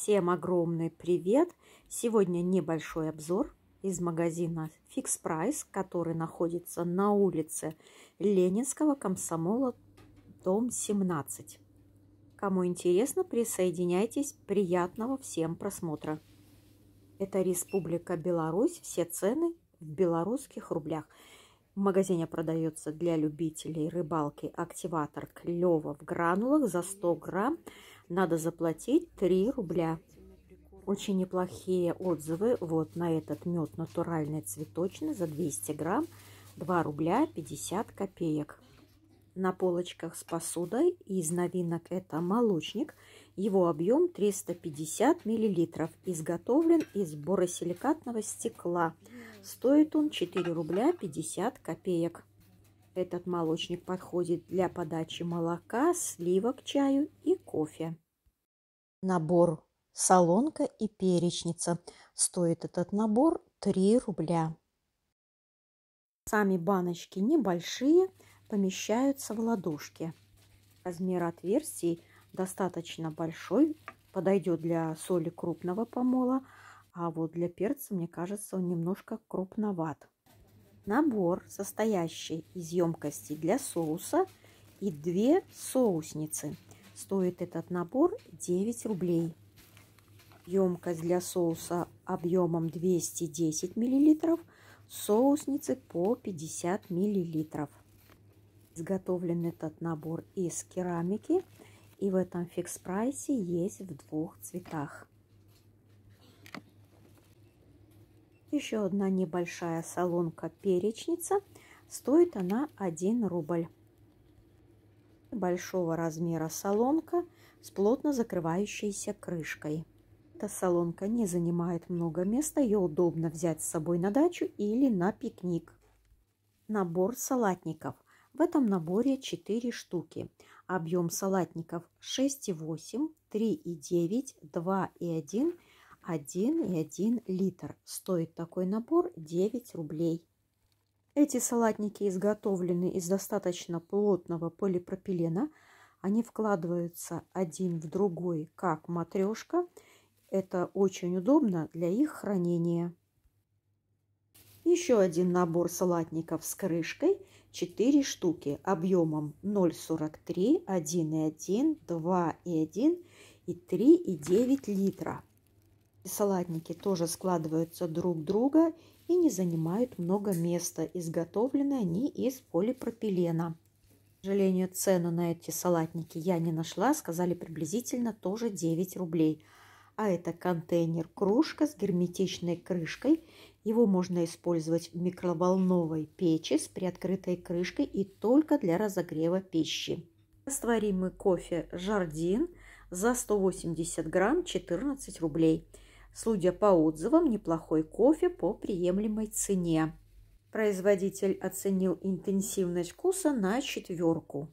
Всем огромный привет! Сегодня небольшой обзор из магазина Fix Price, который находится на улице Ленинского комсомола, дом 17. Кому интересно, присоединяйтесь. Приятного всем просмотра. Это Республика Беларусь. Все цены в белорусских рублях. В магазине продается для любителей рыбалки активатор клёва в гранулах за 100 грамм надо заплатить 3 рубля. Очень неплохие отзывы вот на этот мед натуральный цветочный за 200 грамм 2 рубля 50 копеек. На полочках с посудой из новинок это молочник. Его объем 350 миллилитров. Изготовлен из боросиликатного стекла. Стоит он 4 рубля 50 копеек. Этот молочник подходит для подачи молока, сливок, чаю и кофе. Набор солонка и перечница. Стоит этот набор 3 рубля. Сами баночки небольшие, помещаются в ладошке. Размер отверстий достаточно большой, подойдет для соли крупного помола, а вот для перца, мне кажется, он немножко крупноват набор, состоящий из емкости для соуса и две соусницы. Стоит этот набор 9 рублей. Емкость для соуса объемом 210 мл, соусницы по 50 мл. Изготовлен этот набор из керамики и в этом фикс прайсе есть в двух цветах. Еще одна небольшая солонка-перечница. Стоит она 1 рубль. Большого размера солонка с плотно закрывающейся крышкой. Эта солонка не занимает много места, ее удобно взять с собой на дачу или на пикник. Набор салатников. В этом наборе 4 штуки. Объем салатников 6,8, 3,9, 2,1 1,1 литр. Стоит такой набор 9 рублей. Эти салатники изготовлены из достаточно плотного полипропилена. Они вкладываются один в другой, как матрешка. Это очень удобно для их хранения. Еще один набор салатников с крышкой, 4 штуки объемом 0,43, 1,1, 2,1 и 3,9 литра салатники тоже складываются друг друга и не занимают много места. Изготовлены они из полипропилена. К сожалению, цену на эти салатники я не нашла. Сказали приблизительно тоже 9 рублей. А это контейнер-кружка с герметичной крышкой. Его можно использовать в микроволновой печи с приоткрытой крышкой и только для разогрева пищи. Растворимый кофе «Жардин» за 180 грамм 14 рублей – Судя по отзывам, неплохой кофе по приемлемой цене. Производитель оценил интенсивность вкуса на четверку.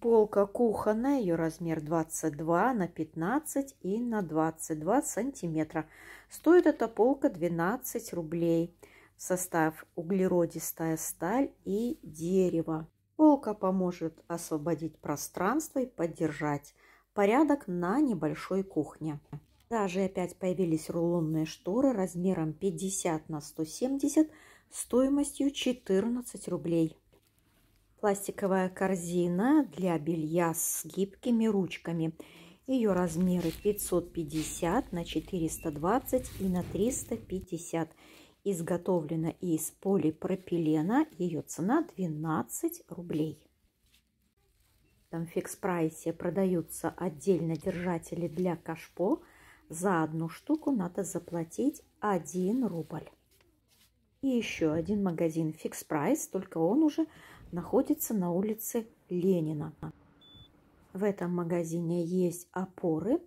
Полка кухонная, ее размер 22 на 15 и на 22 сантиметра. Стоит эта полка 12 рублей. состав углеродистая сталь и дерево. Полка поможет освободить пространство и поддержать порядок на небольшой кухне. Даже опять появились рулонные шторы размером 50 на 170 стоимостью 14 рублей. Пластиковая корзина для белья с гибкими ручками. Ее размеры 550 на 420 и на 350. Изготовлена из полипропилена. Ее цена 12 рублей. Там в фикс-прайсе продаются отдельно держатели для кашпо – за одну штуку надо заплатить 1 рубль. И еще один магазин Fix Price, только он уже находится на улице Ленина. В этом магазине есть опоры.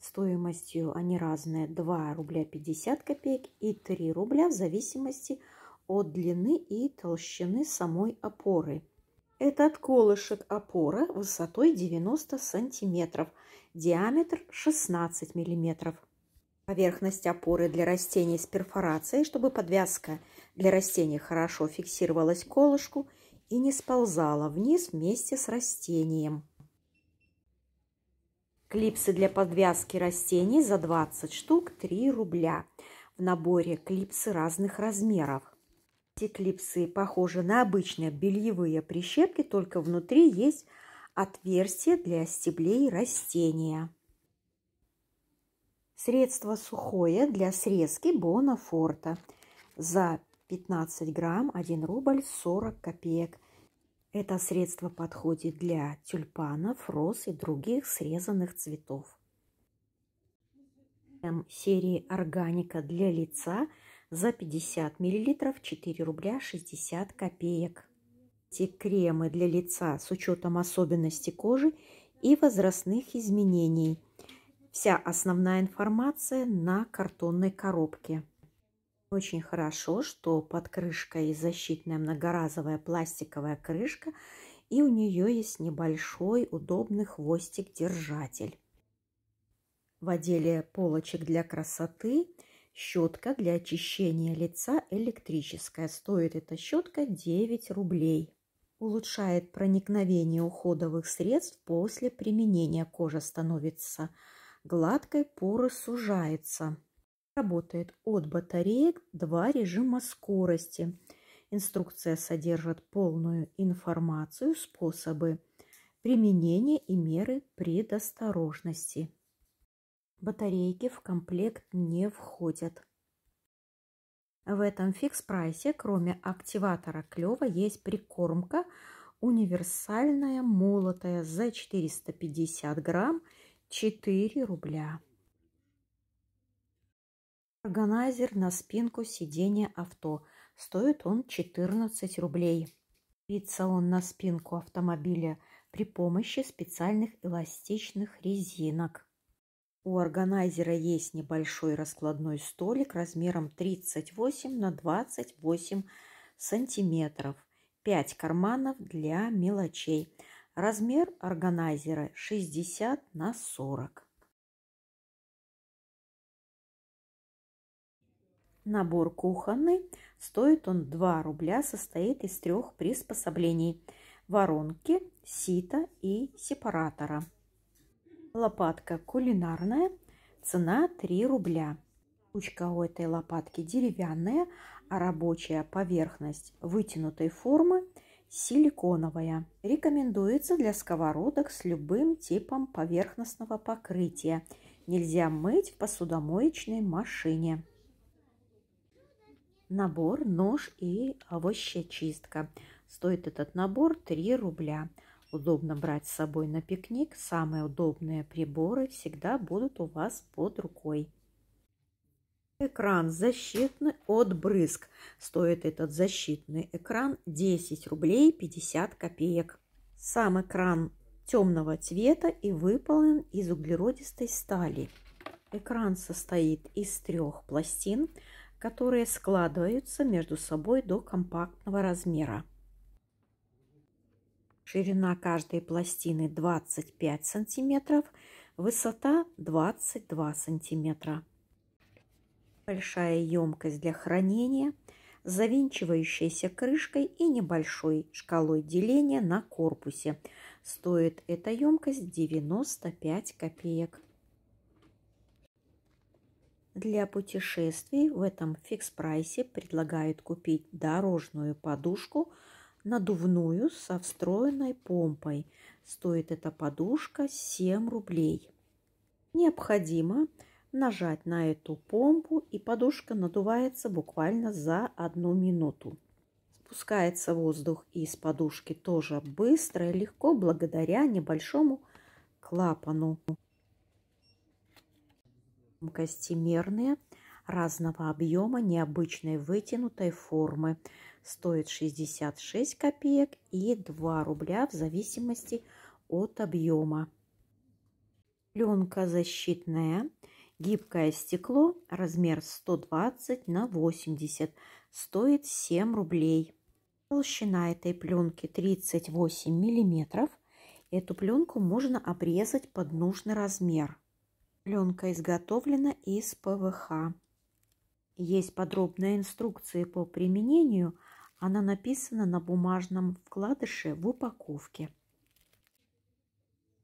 Стоимостью они разные 2 рубля 50 копеек и 3 рубля в зависимости от длины и толщины самой опоры. Этот колышек опора высотой 90 сантиметров, диаметр 16 миллиметров. Поверхность опоры для растений с перфорацией, чтобы подвязка для растений хорошо фиксировалась к колышку и не сползала вниз вместе с растением. Клипсы для подвязки растений за 20 штук 3 рубля. В наборе клипсы разных размеров. Эти клипсы похожи на обычные бельевые прищепки, только внутри есть отверстие для стеблей растения. Средство сухое для срезки Бонафорта. За 15 грамм 1 рубль 40 копеек. Это средство подходит для тюльпанов, роз и других срезанных цветов. М. Эм, серии органика для лица – за 50 мл 4 рубля 60 копеек. Те кремы для лица с учетом особенностей кожи и возрастных изменений. Вся основная информация на картонной коробке. Очень хорошо, что под крышкой защитная многоразовая пластиковая крышка и у нее есть небольшой удобный хвостик-держатель. В отделе полочек для красоты – Щетка для очищения лица электрическая. Стоит эта щетка 9 рублей. Улучшает проникновение уходовых средств после применения. Кожа становится гладкой, поры сужаются. Работает от батареек два режима скорости. Инструкция содержит полную информацию, способы применения и меры предосторожности. Батарейки в комплект не входят. В этом фикс-прайсе, кроме активатора клёва, есть прикормка универсальная молотая за 450 грамм 4 рубля. Органайзер на спинку сиденья авто. Стоит он 14 рублей. Крепится он на спинку автомобиля при помощи специальных эластичных резинок. У органайзера есть небольшой раскладной столик размером 38 на 28 сантиметров. 5 карманов для мелочей. Размер органайзера 60 на 40. Набор кухонный. Стоит он 2 рубля, состоит из трех приспособлений. Воронки, сита и сепаратора. Лопатка кулинарная, цена 3 рубля. Ручка у этой лопатки деревянная, а рабочая поверхность вытянутой формы силиконовая. Рекомендуется для сковородок с любым типом поверхностного покрытия. Нельзя мыть в посудомоечной машине. Набор нож и овощечистка. Стоит этот набор 3 рубля удобно брать с собой на пикник, самые удобные приборы всегда будут у вас под рукой. Экран защитный от брызг. Стоит этот защитный экран 10 рублей 50 копеек. Сам экран темного цвета и выполнен из углеродистой стали. Экран состоит из трех пластин, которые складываются между собой до компактного размера. Ширина каждой пластины 25 сантиметров, высота 22 сантиметра. Большая емкость для хранения с завинчивающейся крышкой и небольшой шкалой деления на корпусе. Стоит эта емкость 95 копеек. Для путешествий в этом фикс-прайсе предлагают купить дорожную подушку – надувную со встроенной помпой. Стоит эта подушка 7 рублей. Необходимо нажать на эту помпу, и подушка надувается буквально за одну минуту. Спускается воздух из подушки тоже быстро и легко благодаря небольшому клапану. Костимерные разного объема необычной вытянутой формы. Стоит 66 копеек и 2 рубля в зависимости от объема. Пленка защитная, гибкое стекло, размер 120 на 80, стоит 7 рублей. Толщина этой пленки 38 миллиметров. Эту пленку можно обрезать под нужный размер. Пленка изготовлена из ПВХ. Есть подробная инструкция по применению, она написана на бумажном вкладыше в упаковке.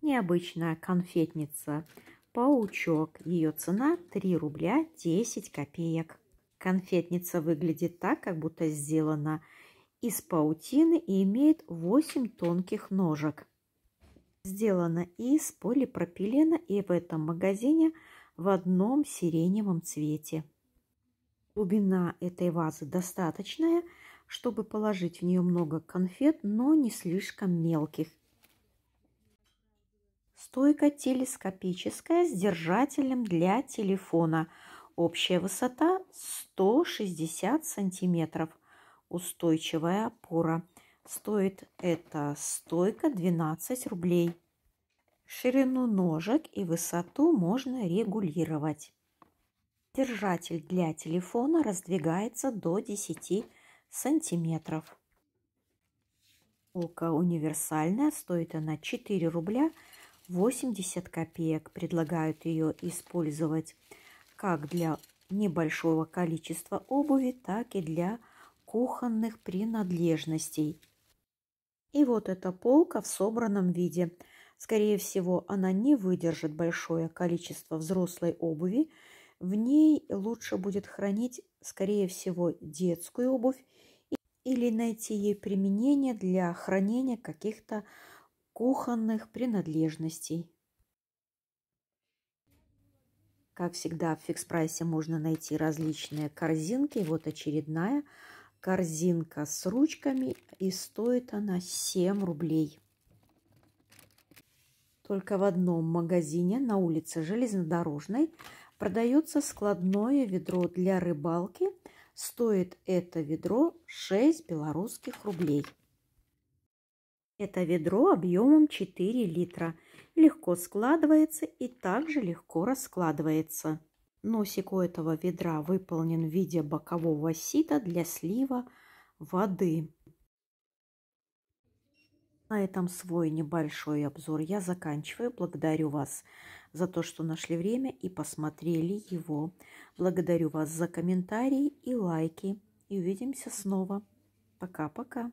Необычная конфетница. Паучок. Ее цена 3 рубля 10 копеек. Конфетница выглядит так, как будто сделана из паутины и имеет 8 тонких ножек. Сделана из полипропилена и в этом магазине в одном сиреневом цвете. Глубина этой вазы достаточная, чтобы положить в нее много конфет, но не слишком мелких. Стойка телескопическая с держателем для телефона. Общая высота 160 сантиметров. Устойчивая опора. Стоит эта стойка 12 рублей. Ширину ножек и высоту можно регулировать. Держатель для телефона раздвигается до 10 сантиметров. Полка универсальная, стоит она 4 рубля 80 копеек. Предлагают ее использовать как для небольшого количества обуви, так и для кухонных принадлежностей. И вот эта полка в собранном виде. Скорее всего, она не выдержит большое количество взрослой обуви, в ней лучше будет хранить, скорее всего, детскую обувь или найти ей применение для хранения каких-то кухонных принадлежностей. Как всегда, в фикс-прайсе можно найти различные корзинки. Вот очередная корзинка с ручками, и стоит она 7 рублей. Только в одном магазине на улице Железнодорожной продается складное ведро для рыбалки. Стоит это ведро 6 белорусских рублей. Это ведро объемом 4 литра. Легко складывается и также легко раскладывается. Носик у этого ведра выполнен в виде бокового сита для слива воды. На этом свой небольшой обзор я заканчиваю. Благодарю вас за то, что нашли время и посмотрели его. Благодарю вас за комментарии и лайки. И увидимся снова. Пока-пока.